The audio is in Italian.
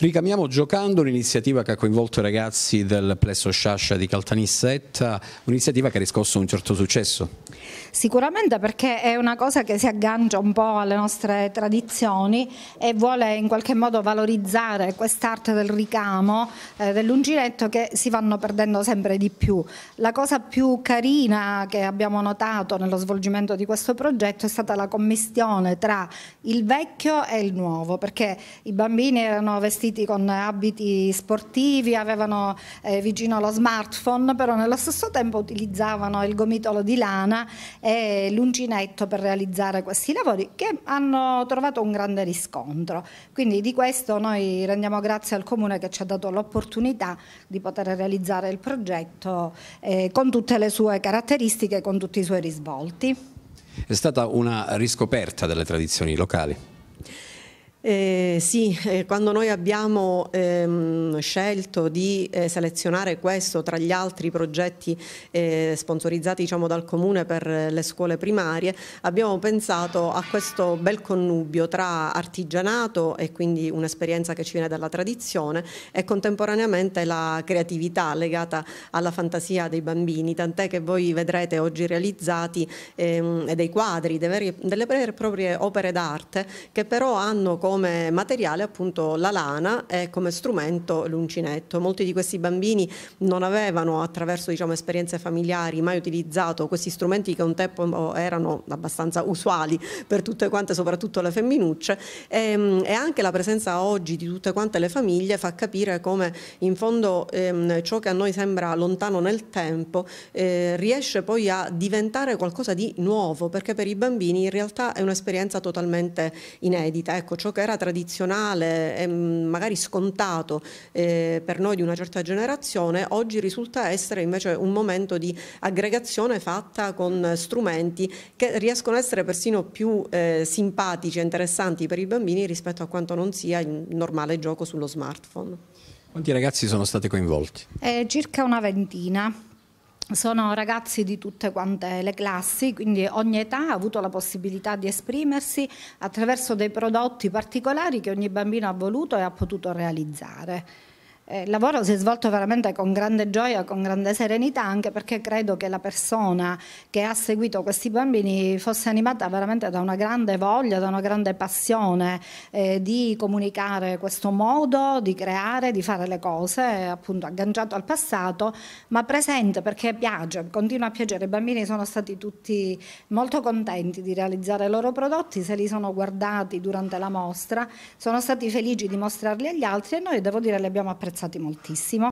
Ricamiamo giocando un'iniziativa che ha coinvolto i ragazzi del Plesso Sciascia di Caltanissetta, un'iniziativa che ha riscosso un certo successo. Sicuramente perché è una cosa che si aggancia un po' alle nostre tradizioni e vuole in qualche modo valorizzare quest'arte del ricamo, eh, dell'ungiretto che si vanno perdendo sempre di più. La cosa più carina che abbiamo notato nello svolgimento di questo progetto è stata la commistione tra il vecchio e il nuovo, perché i bambini erano vestiti vestiti con abiti sportivi, avevano eh, vicino lo smartphone, però nello stesso tempo utilizzavano il gomitolo di lana e l'uncinetto per realizzare questi lavori che hanno trovato un grande riscontro. Quindi di questo noi rendiamo grazie al Comune che ci ha dato l'opportunità di poter realizzare il progetto eh, con tutte le sue caratteristiche, e con tutti i suoi risvolti. È stata una riscoperta delle tradizioni locali. Eh, sì, eh, quando noi abbiamo ehm, scelto di eh, selezionare questo tra gli altri progetti eh, sponsorizzati diciamo, dal Comune per le scuole primarie, abbiamo pensato a questo bel connubio tra artigianato e quindi un'esperienza che ci viene dalla tradizione e contemporaneamente la creatività legata alla fantasia dei bambini, tant'è che voi vedrete oggi realizzati ehm, dei quadri, dei veri, delle vere e proprie opere d'arte che però hanno come come materiale appunto la lana e come strumento l'uncinetto. Molti di questi bambini non avevano attraverso diciamo, esperienze familiari mai utilizzato questi strumenti che un tempo oh, erano abbastanza usuali per tutte quante, soprattutto le femminucce e, ehm, e anche la presenza oggi di tutte quante le famiglie fa capire come in fondo ehm, ciò che a noi sembra lontano nel tempo eh, riesce poi a diventare qualcosa di nuovo perché per i bambini in realtà è un'esperienza totalmente inedita. Ecco, ciò che che era tradizionale e mm, magari scontato eh, per noi di una certa generazione, oggi risulta essere invece un momento di aggregazione fatta con strumenti che riescono a essere persino più eh, simpatici e interessanti per i bambini rispetto a quanto non sia il normale gioco sullo smartphone. Quanti ragazzi sono stati coinvolti? Eh, circa una ventina sono ragazzi di tutte quante le classi, quindi ogni età ha avuto la possibilità di esprimersi attraverso dei prodotti particolari che ogni bambino ha voluto e ha potuto realizzare. Eh, il lavoro si è svolto veramente con grande gioia, con grande serenità, anche perché credo che la persona che ha seguito questi bambini fosse animata veramente da una grande voglia, da una grande passione eh, di comunicare questo modo, di creare, di fare le cose, appunto agganciato al passato, ma presente perché piace, continua a piacere. I bambini sono stati tutti molto contenti di realizzare i loro prodotti, se li sono guardati durante la mostra, sono stati felici di mostrarli agli altri e noi devo dire li abbiamo apprezzati apprezzati moltissimo.